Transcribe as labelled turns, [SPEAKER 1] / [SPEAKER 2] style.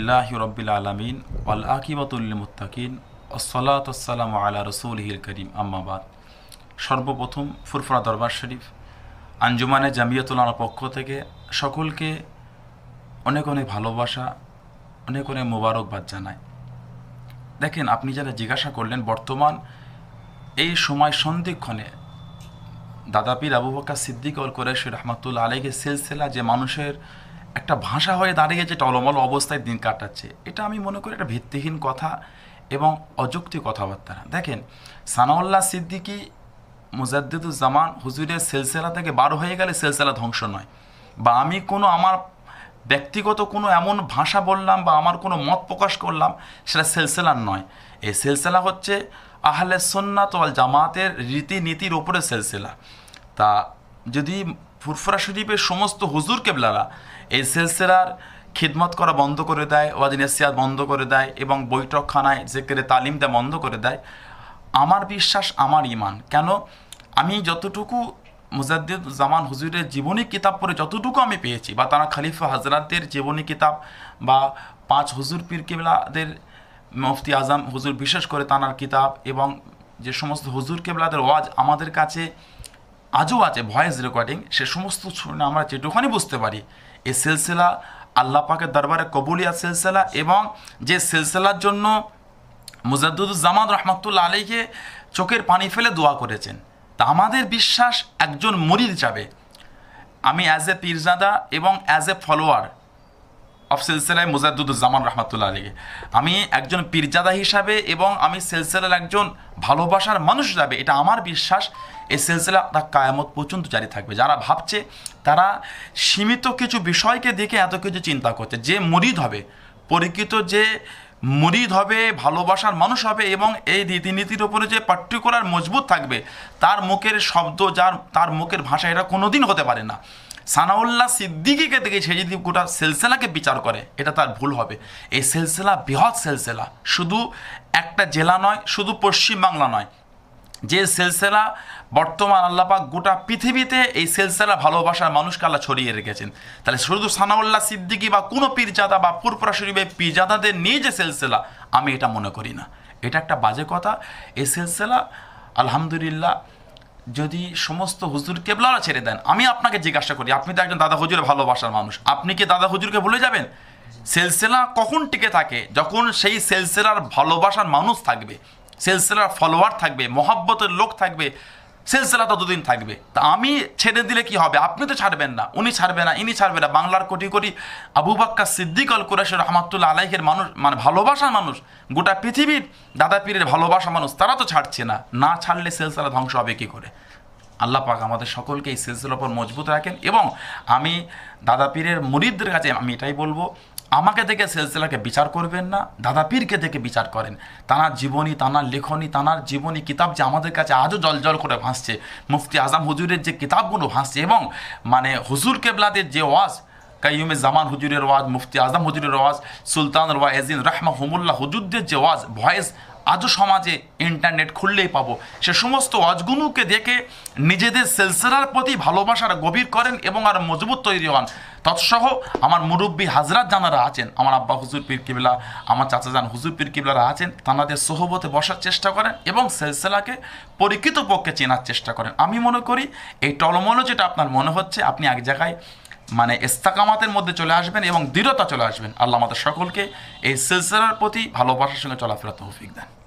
[SPEAKER 1] আল্লাহ রব্বিল আলমিন আল আকিবাতুল্লিমুত্তাকিন আসসালাতাম আলা রসুল হিল করিম আম্মাবাদ সর্বপ্রথম ফুরফরা দরবার শরীফ আঞ্জুমানে জামিয়াতুল্লার পক্ষ থেকে সকলকে অনেক অনেক ভালোবাসা অনেক অনেক মোবারকবাদ জানায় দেখেন আপনি যারা জিজ্ঞাসা করলেন বর্তমান এই সময় সন্ধিক্ষণে দাদাপীর আবু বকা সিদ্দিক অল কোরেশ্বর রহমাতুল্লা আলীকে সিলসিলা যে মানুষের একটা ভাষা হয়ে দাঁড়িয়েছে টলমল অবস্থায় দিন কাটাচ্ছে এটা আমি মনে করি একটা ভিত্তিহীন কথা এবং অযুক্তি কথাবার্তা দেখেন সানাউল্লাহ সিদ্দিকি মুজাদ্দুজ্জামান হুজুরের সেলসেলা থেকে বারো হয়ে গেলে সেলসেলা ধ্বংস নয় বা আমি কোনো আমার ব্যক্তিগত কোনো এমন ভাষা বললাম বা আমার কোনো মত প্রকাশ করলাম সেটা সেলসেলার নয় এই সেলসেলা হচ্ছে আহলে সন্ন্যাত ওয়াল জামাতের রীতিনীতির ওপরে সেলসেলা তা যদি ফুরফুরা শরীফের সমস্ত হুজুর কেবলারা এই সিলসিলার খিদমত করা বন্ধ করে দেয় ওয়াদিনেসিয়াত বন্ধ করে দেয় এবং বৈঠকখানায় জেকেরে তালিম দেয় বন্ধ করে দেয় আমার বিশ্বাস আমার ইমান কেন আমি যতটুকু মুজাদ্দিদ জামান হুজুরের জীবনী কিতাব পড়ে যতটুকু আমি পেয়েছি বা তারা খালিফা হাজরাতদের জীবনী কিতাব বা পাঁচ হুজুর পীর কেবলাদের মুফতি আজম হুজুর বিশেষ করে তানার কিতাব এবং যে সমস্ত হুজুর কেবলাদের ওয়াজ আমাদের কাছে আজও আছে ভয়েস রেকর্ডিং সে সমস্ত শুনে আমরা যেটুখানি বুঝতে পারি এ সিলসিলা আল্লাহ পাকের দরবারে কবুলিয়া সিলসিলা এবং যে সিলসিলার জন্য মুজাদুজ্জামান রহমতুল্লা আলীকে চোখের পানি ফেলে দোয়া করেছেন তা আমাদের বিশ্বাস একজন মরিদ যাবে আমি অ্যাজ এ পীরজাদা এবং অ্যাজ এ ফলোয়ার অফ সিলসিলায় জামান রহমাতুল্লাহ আলীকে আমি একজন পীরজাদা হিসাবে এবং আমি সিলসিলার একজন ভালোবাসার মানুষ যাবে এটা আমার বিশ্বাস এই সিলসিলা তার কায়ামত পর্যন্ত জারি থাকবে যারা ভাবছে তারা সীমিত কিছু বিষয়কে দেখে এত কিছু চিন্তা করছে যে মরিদ হবে পরিচিত যে মরিদ হবে ভালোবাসার মানুষ হবে এবং এই রীতিনীতির ওপরে যে পার্টিকুলার মজবুত থাকবে তার মুখের শব্দ যার তার মুখের ভাষা এটা কোনোদিন হতে পারে না সানাউল্লাহ সিদ্দিকিকে দেখে সে যদি গোটা সেলসেলাকে বিচার করে এটা তার ভুল হবে এই সিলসিলা বৃহৎ সিলসিলা শুধু একটা জেলা নয় শুধু পশ্চিমবাংলা নয় যে সেলসেলা বর্তমান আল্লাপাক গোটা পৃথিবীতে এই সেলসেলা ভালোবাসার মানুষকে আল্লাহ ছড়িয়ে রেখেছেন তাহলে শুধু সানাউল্লাহ সিদ্দিকি বা কোনো পীরজাদা বা পুরপুরা শরীফের পীরজাদাদের নিয়ে যে সিলসিলা আমি এটা মনে করি না এটা একটা বাজে কথা এই সিলসিলা আলহামদুলিল্লাহ যদি সমস্ত হুজুর কেবলারা ছেড়ে দেন আমি আপনাকে জিজ্ঞাসা করি আপনি তো একজন দাদা হুজুরের ভালোবাসার মানুষ আপনি কি দাদা হুজুরকে ভুলে যাবেন সেলসেলা কখন টিকে থাকে যখন সেই সেলসেলার ভালোবাসার মানুষ থাকবে সেলসেলার ফলোয়ার থাকবে মহাব্বতের লোক থাকবে সিলসিলা ততদিন থাকবে তা আমি ছেড়ে দিলে কি হবে আপনি তো ছাড়বেন না উনি ছাড়বে না ইনি ছাড়বে না বাংলার কোটি কোটি আবু বাক্কা সিদ্দিক অল কুরেশ রহমাতুল্লাহ আলাইহের মানুষ মানে ভালোবাসা মানুষ গোটা পৃথিবীর দাদা পীরের ভালোবাসা মানুষ তারা তো ছাড়ছে না না ছাড়লে সিলসিলা ধ্বংস হবে কী করে আল্লাহ পাক আমাদের সকলকে এই সিলসিলার উপর মজবুত রাখেন এবং আমি দাদা পীরের মুরিদদের কাছে আমি এটাই বলবো আমাকে দেখে সেলসেলাকে বিচার করবেন না দাদা পীরকে দেখে বিচার করেন তানার জীবনী তানার লেখনী তানার জীবনী কিতাব যে আমাদের কাছে আজও জলজল করে ভাসছে মুফতি আজম হুজুরের যে কিতাবগুলো ভাসছে এবং মানে হুজুর কেবলাদের যে ওয়াজ কাইমে জামান হুজুরের ওয়াজ মুফতি আজম হুজুরের ওয়াজ সুলতান এজিন রাহমা হুমুল্লাহ হুজুরদের যে ওয়াজ ভয়েস আজও সমাজে ইন্টারনেট খুললেই পাবো সে সমস্ত অজগুনুকে দেখে নিজেদের সিলসিলার প্রতি ভালোবাসার গভীর করেন এবং আর মজবুত তৈরি হন তৎসহ আমার মুরব্বী হাজরাত জানারা আছেন আমার আব্বা হুজুর পীর কিবলা আমার চাচা যান হুজুর পীর কিবলারা আছেন তাঁদের সোহবতে বসার চেষ্টা করেন এবং সেলসেলাকে পরীক্ষিত পক্ষে চেনার চেষ্টা করেন আমি মনে করি এই টলমলো যেটা আপনার মনে হচ্ছে আপনি এক জায়গায় মানে ইস্তাকামাতের মধ্যে চলে আসবেন এবং দৃঢ়তা চলে আসবেন আল্লাহ আমাদের সকলকে এই সিলসিলার প্রতি ভালোবাসার সঙ্গে চলাফেরা তৌফিক দেন